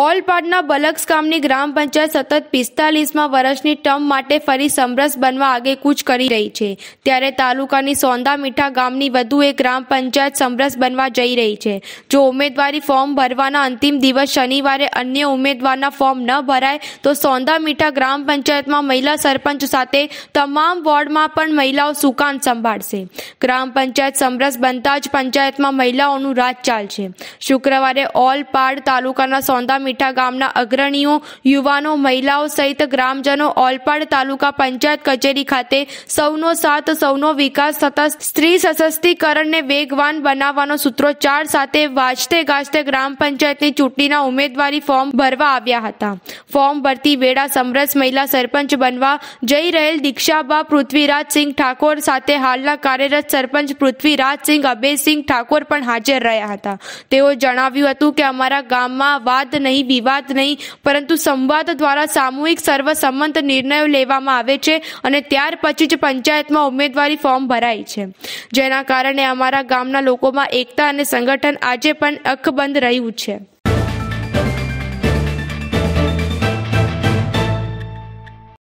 ઓલપાડના બલક્સ ગામની ગ્રામ પંચાયત સતત પિસ્તાલીસમાં વર્ષની ટર્મ માટે ફરી સમરસ બનવા આગે કૂચ કરી રહી છે ત્યારે તાલુકાની સોંદા મીઠા ગામની વધુ એક ગ્રામ પંચાયત સમરસ બનવા જઈ રહી છે જો ઉમેદવારી ફોર્મ ભરવાના અંતિમ દિવસ શનિવારે અન્ય ઉમેદવારના ફોર્મ ન ભરાય તો સોંદા મીઠા ગ્રામ પંચાયતમાં મહિલા સરપંચ સાથે તમામ વોર્ડમાં પણ મહિલાઓ સુકાન સંભાળશે ગ્રામ પંચાયત સમરસ બનતા જ પંચાયતમાં મહિલાઓનું રાજ ચાલશે શુક્રવારે ઓલપાડ તાલુકાના સોંદા મીઠા ગામના અગ્રણીઓ યુવાનો મહિલાઓ સહિત ગ્રામજનો ઓલપાડ તાલુકા પંચાયત કચેરી ખાતે સૌનો સાથ સૌનો વિકાસ તથા સ્ત્રી સશક્તિકરણને વેગવાન બનાવવાનો સૂત્રોચ્ચાર સાથે વાંચતે ગાજતે ગ્રામ પંચાયતની ચૂંટણીના ઉમેદવારી ફોર્મ ભરવા આવ્યા હતા ફોર્મ ભરતી વેળા સમરસ મહિલા સરપંચ બનવા જઈ રહેલ દીક્ષાબા પૃથ્વીરાજસિંહ ઠાકોર સાથે હાલના કાર્યરત સરપંચ પૃથ્વીરાજસિંહ અભયસિંહ ઠાકોર પણ હાજર રહ્યા હતા તેઓ જણાવ્યું હતું કે અમારા ગામમાં વાદ નહીં નહીં વિવાદ નહીં પરંતુ સંવાદ દ્વારા સામૂહિક સર્વસંમત નિર્ણયો લેવામાં આવે છે અને ત્યાર પછી જ પંચાયતમાં ઉમેદવારી ફોર્મ ભરાય છે જેના કારણે અમારા ગામના લોકોમાં એકતા અને સંગઠન આજે પણ અકબંધ રહ્યું છે